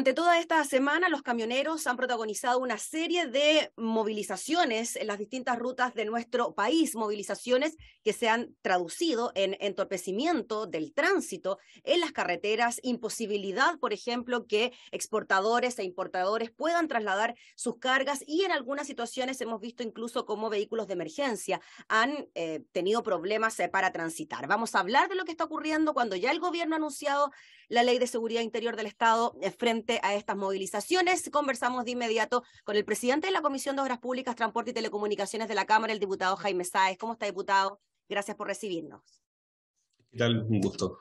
Durante toda esta semana, los camioneros han protagonizado una serie de movilizaciones en las distintas rutas de nuestro país, movilizaciones que se han traducido en entorpecimiento del tránsito en las carreteras, imposibilidad, por ejemplo, que exportadores e importadores puedan trasladar sus cargas y en algunas situaciones hemos visto incluso cómo vehículos de emergencia han eh, tenido problemas eh, para transitar. Vamos a hablar de lo que está ocurriendo cuando ya el gobierno ha anunciado la ley de seguridad interior del Estado eh, frente a estas movilizaciones. Conversamos de inmediato con el presidente de la Comisión de Obras Públicas, Transporte y Telecomunicaciones de la Cámara, el diputado Jaime Sáez. ¿Cómo está, diputado? Gracias por recibirnos. ¿Qué tal? Un gusto.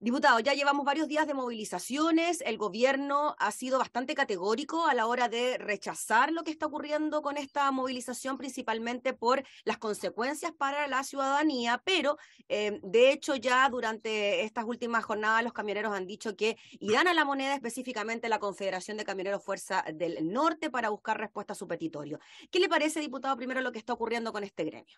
Diputado, ya llevamos varios días de movilizaciones. El gobierno ha sido bastante categórico a la hora de rechazar lo que está ocurriendo con esta movilización, principalmente por las consecuencias para la ciudadanía. Pero, eh, de hecho, ya durante estas últimas jornadas los camioneros han dicho que irán a la moneda, específicamente la Confederación de Camioneros Fuerza del Norte, para buscar respuesta a su petitorio. ¿Qué le parece, diputado, primero lo que está ocurriendo con este gremio?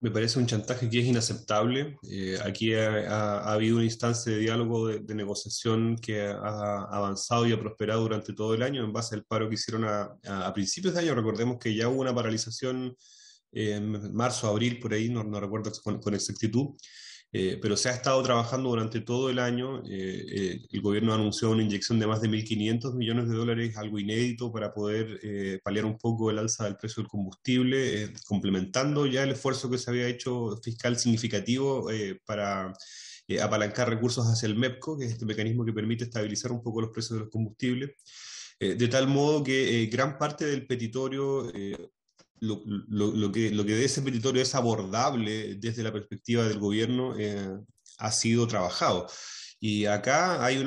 Me parece un chantaje que es inaceptable. Eh, aquí ha, habido una instancia de diálogo, de, negociación que ha avanzado y ha prosperado durante todo el año en base al paro que hicieron a, principios de año. Recordemos que ya hubo una paralización eh, en marzo, abril, por ahí, no, recuerdo con exactitud, eh, pero se ha estado trabajando durante todo el año. Eh, eh, el gobierno anunció una inyección de más de 1.500 millones de dólares, algo inédito para poder paliar un poco el alza del precio del combustible, complementando ya el esfuerzo que se había hecho fiscal significativo para apalancar recursos hacia el MEPCO, que es este mecanismo que permite estabilizar un poco los precios de los combustibles. de tal modo que gran parte del petitorio lo, que, lo que de ese territorio es abordable desde la perspectiva del gobierno eh, ha sido trabajado. Y acá hay,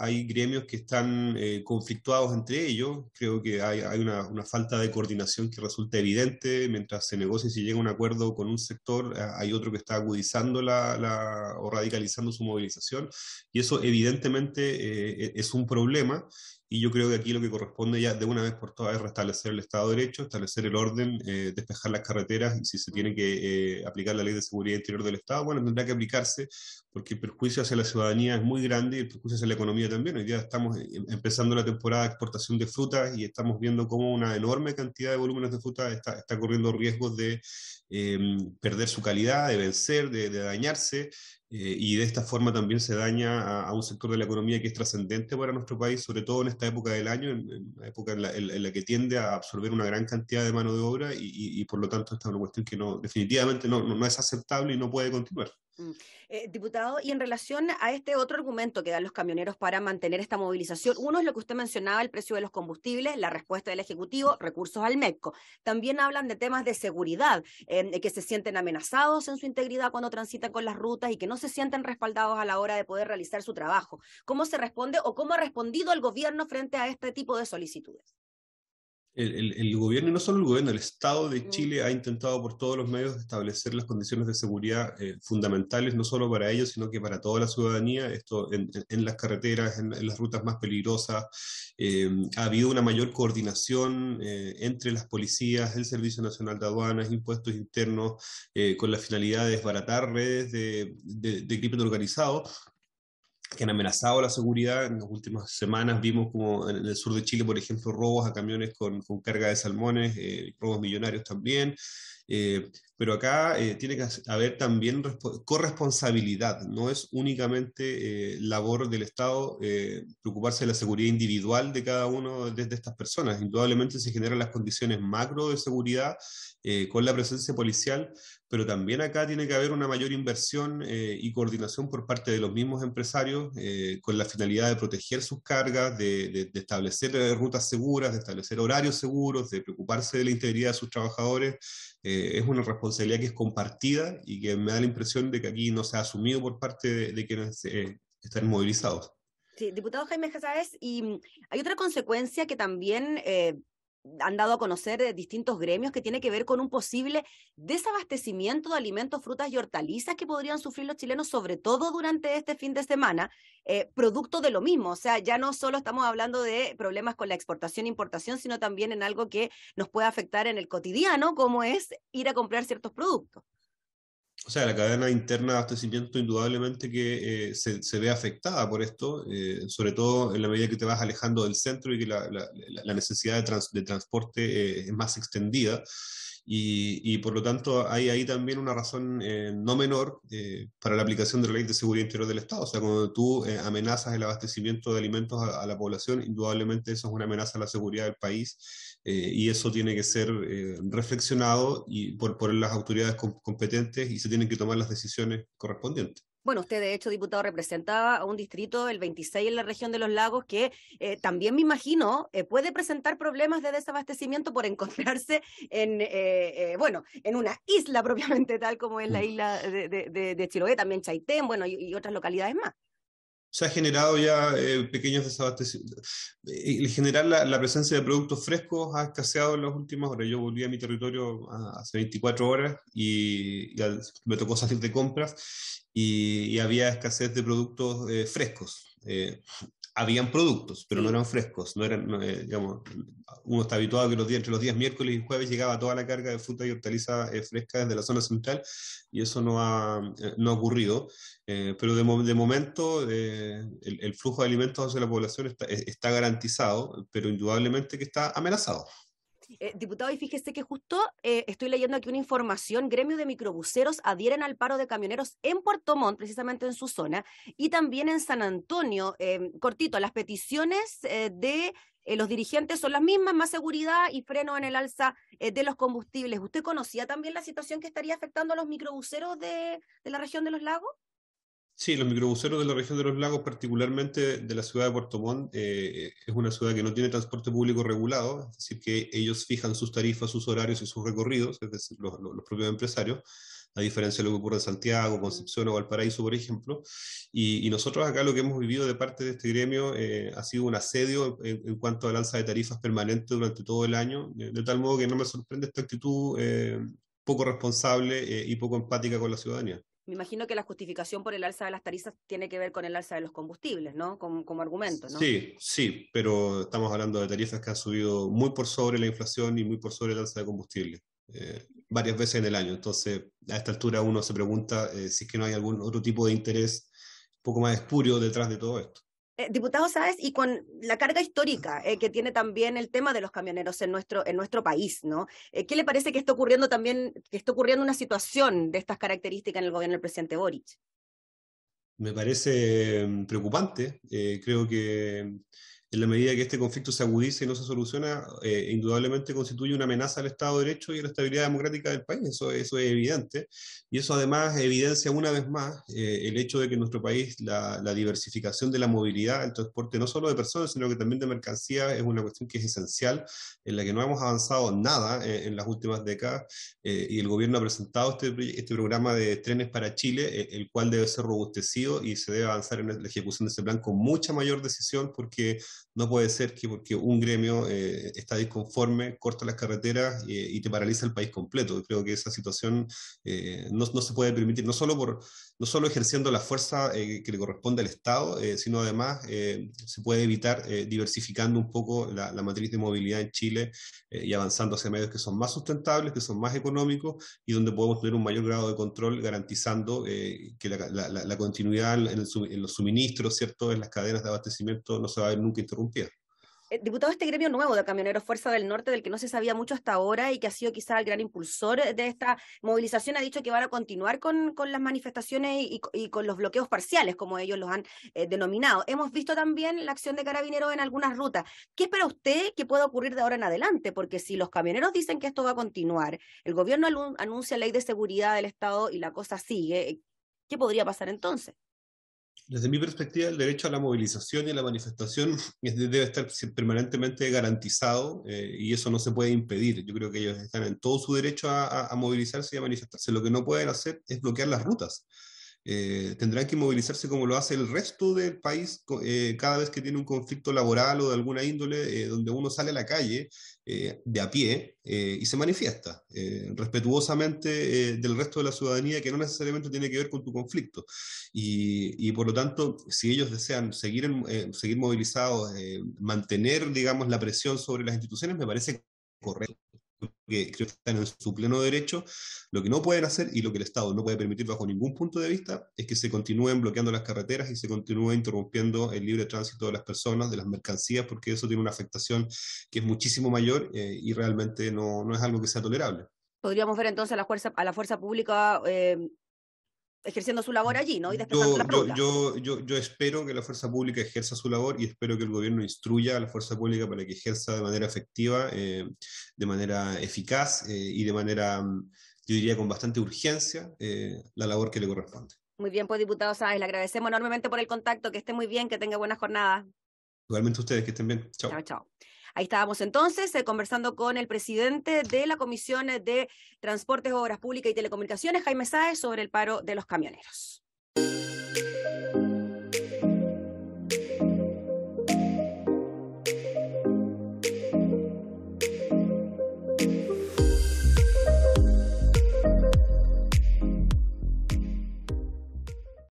hay gremios que están eh, conflictuados entre ellos. Creo que hay, una, falta de coordinación que resulta evidente. Mientras se negocia y se llega a un acuerdo con un sector, eh, hay otro que está agudizando o radicalizando su movilización. Y eso evidentemente e, es un problema y yo creo que aquí lo que corresponde ya de una vez por todas es restablecer el Estado de Derecho, establecer el orden, eh, despejar las carreteras y si se tiene que eh, aplicar la ley de seguridad interior del Estado, bueno, tendrá que aplicarse porque el perjuicio hacia la ciudadanía es muy grande y el perjuicio hacia la economía también. Hoy día estamos eh, empezando la temporada de exportación de frutas y estamos viendo cómo una enorme cantidad de volúmenes de frutas está, corriendo riesgos de em, perder su calidad, de vencer, de dañarse. Eh, y de esta forma también se daña a, un sector de la economía que es trascendente para nuestro país, sobre todo en esta época del año, en, época en la, que tiende a absorber una gran cantidad de mano de obra y, por lo tanto esta es una cuestión que no, definitivamente no es aceptable y no puede continuar. Mm. Eh, diputado, y en relación a este otro argumento que dan los camioneros para mantener esta movilización, uno es lo que usted mencionaba, el precio de los combustibles, la respuesta del Ejecutivo, recursos al MECO. También hablan de temas de seguridad, eh, que se sienten amenazados en su integridad cuando transitan con las rutas y que no se sienten respaldados a la hora de poder realizar su trabajo. ¿Cómo se responde o cómo ha respondido el gobierno frente a este tipo de solicitudes? El, gobierno, y no solo el gobierno, el Estado de Chile ha intentado por todos los medios establecer las condiciones de seguridad eh, fundamentales, no solo para ellos, sino que para toda la ciudadanía, esto en, las carreteras, en, las rutas más peligrosas. Eh, ha habido una mayor coordinación eh, entre las policías, el Servicio Nacional de Aduanas, impuestos internos, con la finalidad de desbaratar redes de crimen organizado, que han amenazado la seguridad. En las últimas semanas vimos como en el sur de Chile, por ejemplo, robos a camiones con, carga de salmones, eh, robos millonarios también. Eh, pero acá eh, tiene que haber también corresponsabilidad, no es únicamente eh, labor del Estado preocuparse de la seguridad individual de cada uno de, estas personas. Indudablemente se generan las condiciones macro de seguridad con la presencia policial, pero también acá tiene que haber una mayor inversión y coordinación por parte de los mismos empresarios con la finalidad de proteger sus cargas, de establecer rutas seguras, de establecer horarios seguros, de preocuparse de la integridad de sus trabajadores eh, es una responsabilidad que es compartida y que me da la impresión de que aquí no se ha asumido por parte de, quienes eh, están movilizados. Sí, diputado Jaime y hay otra consecuencia que también eh, han dado a conocer eh, distintos gremios que tiene que ver con un posible desabastecimiento de alimentos, frutas y hortalizas que podrían sufrir los chilenos, sobre todo durante este fin de semana, eh, producto de lo mismo. O sea, ya no solo estamos hablando de problemas con la exportación e importación, sino también en algo que nos puede afectar en el cotidiano, como es ir a comprar ciertos productos o sea, la cadena interna de abastecimiento indudablemente que eh, se, ve afectada por esto, eh, sobre todo en la medida que te vas alejando del centro y que la, necesidad de, transporte eh, es más extendida y, por lo tanto hay ahí también una razón eh, no menor eh, para la aplicación de la ley de seguridad interior del Estado. O sea, cuando tú eh, amenazas el abastecimiento de alimentos a, la población, indudablemente eso es una amenaza a la seguridad del país y eso tiene que ser reflexionado y por, las autoridades competentes y se tienen que tomar las decisiones correspondientes. Bueno, usted de hecho, diputado, representaba a un distrito, el 26 en la región de los lagos, que eh, también me imagino eh, puede presentar problemas de desabastecimiento por encontrarse en, eh, bueno, en una isla propiamente tal como es la mm. isla de, de, Chiloé, también Chaitén, bueno, y otras localidades más se ha generado ya eh, pequeños desabastecimientos. Eh, en general, la, presencia de productos frescos ha escaseado en las últimas horas. Yo volví a mi territorio ah, hace 24 horas y, me tocó salir de compras y, había escasez de productos eh, frescos habían productos, pero no eran frescos, no eran, eh, uno está habituado que los días, entre los días miércoles y jueves llegaba toda la carga de fruta y hortaliza eh, fresca desde la zona central y eso no ha, eh, no ocurrido, pero de, momento el, flujo de alimentos hacia la población está garantizado, pero indudablemente que está amenazado. Eh, diputado, y fíjese que justo eh, estoy leyendo aquí una información, gremio de microbuseros adhieren al paro de camioneros en Puerto Montt, precisamente en su zona, y también en San Antonio. Em, cortito, las peticiones eh, de los dirigentes son las mismas, más seguridad y freno en el alza de los combustibles. ¿Usted conocía también la situación que estaría afectando a los microbuseros de la región de los lagos? Sí, los microbuseros de la región de los lagos, particularmente de la ciudad de Puerto Montt, eh, es una ciudad que no tiene transporte público regulado, es decir, que ellos fijan sus tarifas, sus horarios y sus recorridos, es decir, los, propios empresarios, a diferencia de lo que ocurre en Santiago, Concepción o Valparaíso, por ejemplo. Y, nosotros acá lo que hemos vivido de parte de este gremio eh, ha sido un asedio en, cuanto a alza de tarifas permanente durante todo el año, de, tal modo que no me sorprende esta actitud eh, poco responsable y poco empática con la ciudadanía. Me imagino que la justificación por el alza de las tarifas tiene que ver con el alza de los combustibles, ¿no? Como, argumento, ¿no? Sí, sí, pero estamos hablando de tarifas que han subido muy por sobre la inflación y muy por sobre el alza de combustibles. Eh, varias veces en el año. Entonces, a esta altura uno se pregunta eh, si es que no hay algún otro tipo de interés un poco más espurio detrás de todo esto. Eh, diputado Sáez, y con la carga histórica eh, que tiene también el tema de los camioneros en nuestro, en nuestro país, ¿no? Eh, ¿Qué le parece que está ocurriendo también, que está ocurriendo una situación de estas características en el gobierno del presidente Boric? Me parece mm, preocupante. creo que en la medida que este conflicto se agudice y no se soluciona, eh, indudablemente constituye una amenaza al Estado de Derecho y a la estabilidad democrática del país. Eso, eso es evidente. Y eso además evidencia una vez más eh, el hecho de que en nuestro país la, diversificación de la movilidad, el transporte no solo de personas, sino que también de mercancías, es una cuestión que es esencial, en la que no hemos avanzado nada eh, en las últimas décadas. y el gobierno ha presentado este, este programa de trenes para Chile, el cual debe ser robustecido y se debe avanzar en la ejecución de ese plan con mucha mayor decisión porque no puede ser que porque un gremio eh, está disconforme, corta las carreteras eh, y, te paraliza el país completo. Creo que esa situación eh, no, no, se puede permitir, no solo por, no solo ejerciendo la fuerza eh, que le corresponde al Estado, eh, sino además eh, se puede evitar diversificando un poco la, matriz de movilidad en Chile y avanzando hacia medios que son más sustentables, que son más económicos y donde podemos tener un mayor grado de control garantizando que la, continuidad en, los suministros, ¿cierto? en las cadenas de abastecimiento no se va a ver nunca interrumpida. Eh, diputado este gremio nuevo de camioneros Fuerza del Norte, del que no se sabía mucho hasta ahora y que ha sido quizá el gran impulsor de esta movilización, ha dicho que van a continuar con, las manifestaciones y, con los bloqueos parciales, como ellos los han eh, denominado. Hemos visto también la acción de carabineros en algunas rutas. ¿Qué espera usted que pueda ocurrir de ahora en adelante? Porque si los camioneros dicen que esto va a continuar, el gobierno anuncia ley de seguridad del Estado y la cosa sigue, eh, ¿qué podría pasar entonces? Desde mi perspectiva, el derecho a la movilización y a la manifestación debe estar permanentemente garantizado eh, y eso no se puede impedir. Yo creo que ellos están en todo su derecho a movilizarse y a manifestarse. Lo que no pueden hacer es bloquear las rutas. Eh, tendrán que movilizarse como lo hace el resto del país eh, cada vez que tiene un conflicto laboral o de alguna índole, eh, donde uno sale a la calle de a pie y se manifiesta respetuosamente del resto de la ciudadanía que no necesariamente tiene que ver con tu conflicto. Y, por lo tanto, si ellos desean seguir, seguir movilizados, mantener, digamos, la presión sobre las instituciones, me parece correcto que, están en su pleno derecho. Lo que no pueden hacer y lo que el Estado no puede permitir bajo ningún punto de vista es que se continúen bloqueando las carreteras y se continúe interrumpiendo el libre tránsito de las personas, de las mercancías, porque eso tiene una afectación que es muchísimo mayor eh, y realmente no, no es algo que sea tolerable podríamos ver entonces a la fuerza, a la fuerza pública eh, ejerciendo su labor allí, ¿no? yo, espero que la fuerza pública ejerza su labor y espero que el gobierno instruya a la fuerza pública para que ejerza de manera efectiva, eh, de manera eficaz eh, y de manera, mm, yo diría, con bastante urgencia eh, la labor que le corresponde. Muy bien, pues diputado Sáenz, le agradecemos enormemente por el contacto, que esté muy bien, que tenga buenas jornadas Igualmente ustedes, que estén bien. Chao, chao. chao. Ahí estábamos entonces eh, conversando con el presidente de la Comisión de Transportes, Obras Públicas y Telecomunicaciones, Jaime Sáez, sobre el paro de los camioneros.